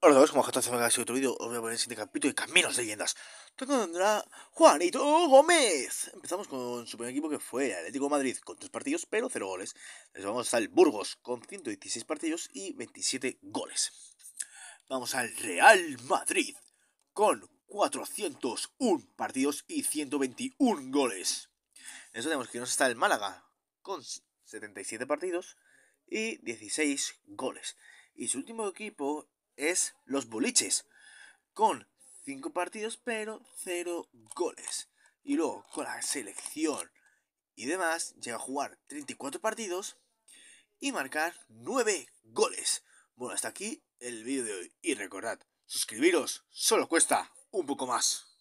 Hola a todos, como me otro vídeo, os voy a poner el siguiente capítulo de Caminos de Leyendas. Tendrá Juanito Gómez. Empezamos con su primer equipo que fue Atlético Madrid, con 3 partidos pero 0 goles. Les vamos al Burgos, con 116 partidos y 27 goles. Vamos al Real Madrid, con 401 partidos y 121 goles. En eso tenemos que irnos hasta el Málaga, con 77 partidos y 16 goles. Y su último equipo es los boliches, con 5 partidos pero 0 goles. Y luego con la selección y demás llega a jugar 34 partidos y marcar 9 goles. Bueno, hasta aquí el vídeo de hoy. Y recordad, suscribiros, solo cuesta un poco más.